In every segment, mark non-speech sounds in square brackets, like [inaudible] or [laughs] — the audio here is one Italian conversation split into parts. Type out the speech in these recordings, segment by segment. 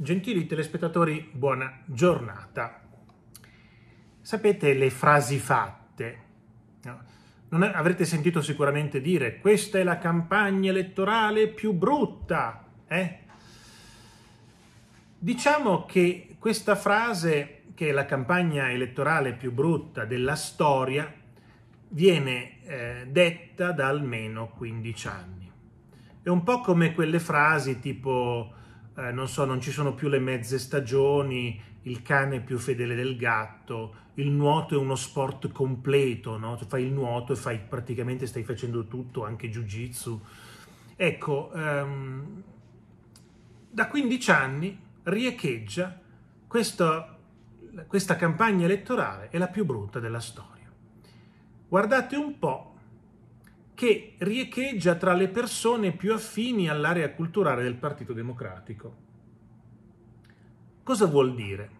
Gentili telespettatori, buona giornata. Sapete le frasi fatte? No? Non è, avrete sentito sicuramente dire questa è la campagna elettorale più brutta. Eh? Diciamo che questa frase, che è la campagna elettorale più brutta della storia, viene eh, detta da almeno 15 anni. È un po' come quelle frasi tipo eh, non so, non ci sono più le mezze stagioni, il cane è più fedele del gatto, il nuoto è uno sport completo, no? Tu fai il nuoto e fai praticamente stai facendo tutto, anche jiu-jitsu. Ecco, ehm, da 15 anni riecheggia questa, questa campagna elettorale, è la più brutta della storia. Guardate un po' che riecheggia tra le persone più affini all'area culturale del Partito Democratico. Cosa vuol dire?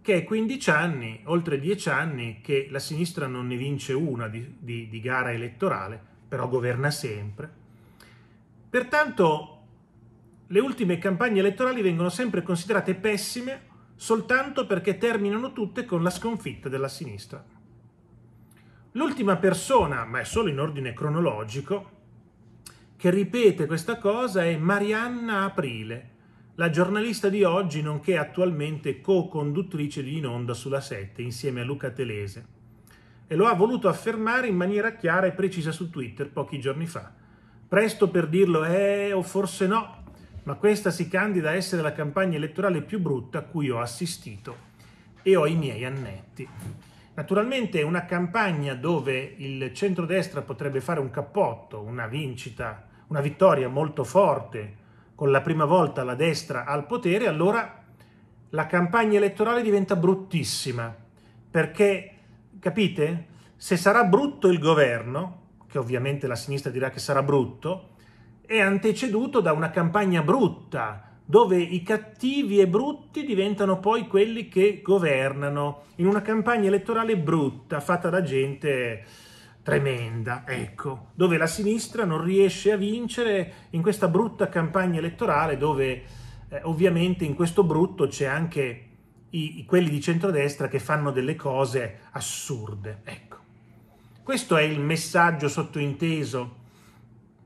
Che è 15 anni, oltre 10 anni, che la sinistra non ne vince una di, di, di gara elettorale, però governa sempre. Pertanto le ultime campagne elettorali vengono sempre considerate pessime soltanto perché terminano tutte con la sconfitta della sinistra. L'ultima persona, ma è solo in ordine cronologico, che ripete questa cosa è Marianna Aprile, la giornalista di oggi nonché attualmente co-conduttrice di In Onda sulla 7 insieme a Luca Telese. E lo ha voluto affermare in maniera chiara e precisa su Twitter pochi giorni fa. Presto per dirlo è eh, o forse no, ma questa si candida a essere la campagna elettorale più brutta a cui ho assistito e ho i miei annetti. Naturalmente una campagna dove il centrodestra potrebbe fare un cappotto, una vincita, una vittoria molto forte, con la prima volta la destra al potere, allora la campagna elettorale diventa bruttissima, perché, capite? Se sarà brutto il governo, che ovviamente la sinistra dirà che sarà brutto, è anteceduto da una campagna brutta, dove i cattivi e brutti diventano poi quelli che governano, in una campagna elettorale brutta fatta da gente tremenda, ecco, dove la sinistra non riesce a vincere in questa brutta campagna elettorale dove eh, ovviamente in questo brutto c'è anche i, quelli di centrodestra che fanno delle cose assurde, ecco. Questo è il messaggio sottointeso,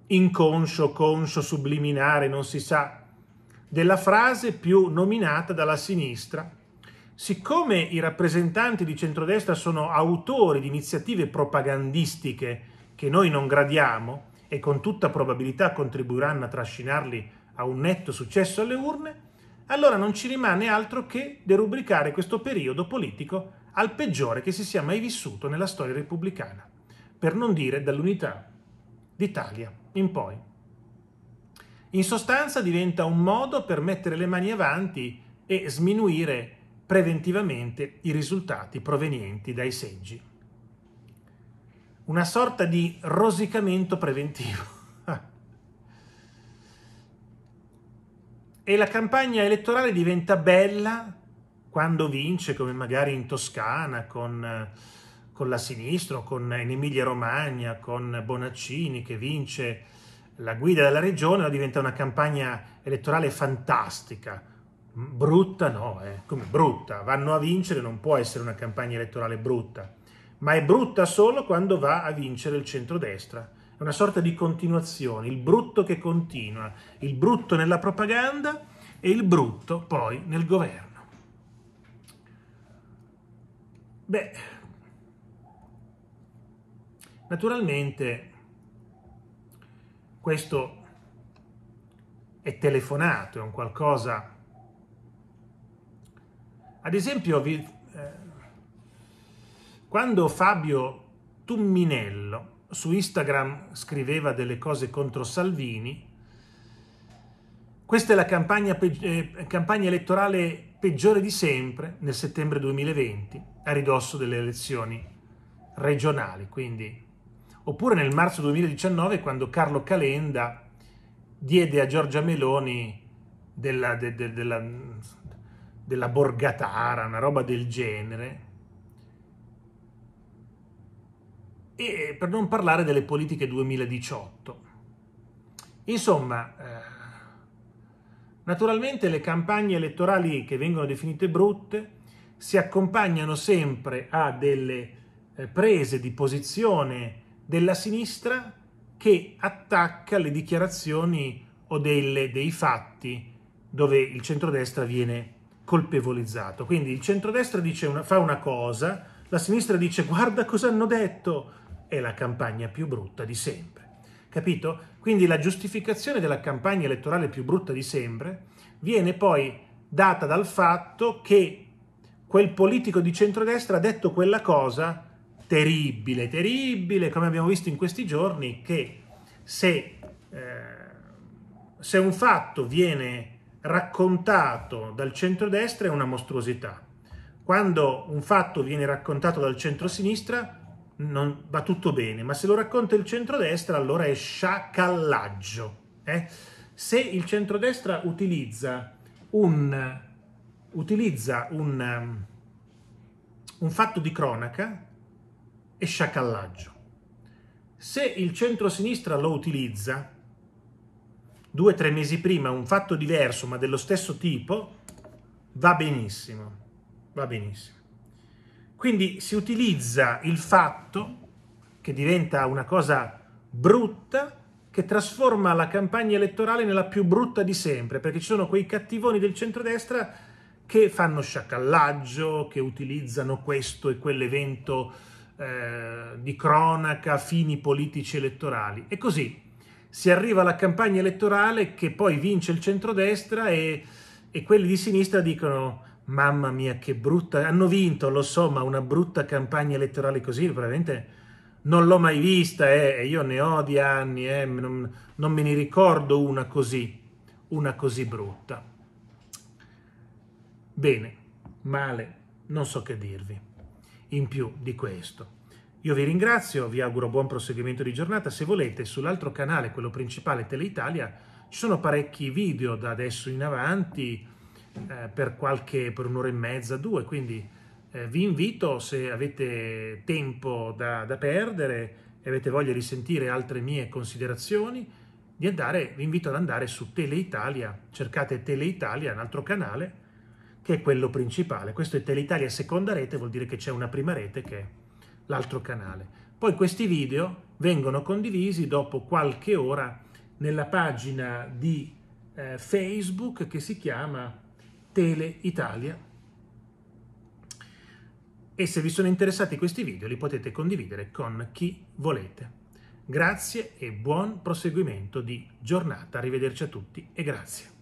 inconscio, conscio, subliminare, non si sa, della frase più nominata dalla sinistra. Siccome i rappresentanti di centrodestra sono autori di iniziative propagandistiche che noi non gradiamo e con tutta probabilità contribuiranno a trascinarli a un netto successo alle urne, allora non ci rimane altro che derubricare questo periodo politico al peggiore che si sia mai vissuto nella storia repubblicana, per non dire dall'unità d'Italia in poi. In sostanza diventa un modo per mettere le mani avanti e sminuire preventivamente i risultati provenienti dai seggi. Una sorta di rosicamento preventivo. [laughs] e la campagna elettorale diventa bella quando vince, come magari in Toscana, con, con la sinistra, con in Emilia Romagna, con Bonaccini che vince la guida della regione diventa una campagna elettorale fantastica. Brutta no, eh. come brutta, vanno a vincere, non può essere una campagna elettorale brutta, ma è brutta solo quando va a vincere il centrodestra. È una sorta di continuazione, il brutto che continua, il brutto nella propaganda e il brutto poi nel governo. Beh, naturalmente questo è telefonato, è un qualcosa... Ad esempio, vi, eh, quando Fabio Tumminello su Instagram scriveva delle cose contro Salvini, questa è la campagna, eh, campagna, elettorale peggiore di sempre nel settembre 2020, a ridosso delle elezioni regionali, quindi Oppure nel marzo 2019 quando Carlo Calenda diede a Giorgia Meloni della, de, de, della, della borgatara, una roba del genere, e per non parlare delle politiche 2018. Insomma, eh, naturalmente le campagne elettorali che vengono definite brutte si accompagnano sempre a delle eh, prese di posizione della sinistra che attacca le dichiarazioni o delle, dei fatti dove il centrodestra viene colpevolizzato. Quindi il centrodestra una, fa una cosa, la sinistra dice guarda cosa hanno detto, è la campagna più brutta di sempre. Capito? Quindi la giustificazione della campagna elettorale più brutta di sempre viene poi data dal fatto che quel politico di centrodestra ha detto quella cosa terribile, terribile, come abbiamo visto in questi giorni, che se, eh, se un fatto viene raccontato dal centrodestra è una mostruosità. Quando un fatto viene raccontato dal centrosinistra non, va tutto bene, ma se lo racconta il centrodestra allora è sciacallaggio. Eh? Se il centrodestra utilizza un, utilizza un, um, un fatto di cronaca e sciacallaggio. Se il centro-sinistra lo utilizza, due o tre mesi prima un fatto diverso ma dello stesso tipo, va benissimo, va benissimo. Quindi si utilizza il fatto che diventa una cosa brutta che trasforma la campagna elettorale nella più brutta di sempre, perché ci sono quei cattivoni del centrodestra che fanno sciacallaggio, che utilizzano questo e quell'evento eh, di cronaca, fini politici elettorali. E così si arriva alla campagna elettorale che poi vince il centrodestra e, e quelli di sinistra dicono mamma mia che brutta, hanno vinto, lo so, ma una brutta campagna elettorale così veramente non l'ho mai vista eh, io ne ho di anni, eh, non, non me ne ricordo una così, una così brutta. Bene, male, non so che dirvi in più di questo. Io vi ringrazio, vi auguro buon proseguimento di giornata. Se volete, sull'altro canale, quello principale Teleitalia, ci sono parecchi video da adesso in avanti eh, per, qualche, per un'ora e mezza, due, quindi eh, vi invito se avete tempo da, da perdere e avete voglia di sentire altre mie considerazioni, di andare, vi invito ad andare su Teleitalia, cercate Teleitalia, un altro canale, che è quello principale. Questo è Telitalia seconda rete, vuol dire che c'è una prima rete che è l'altro canale. Poi questi video vengono condivisi dopo qualche ora nella pagina di eh, Facebook che si chiama Tele Italia e se vi sono interessati questi video li potete condividere con chi volete. Grazie e buon proseguimento di giornata, arrivederci a tutti e grazie.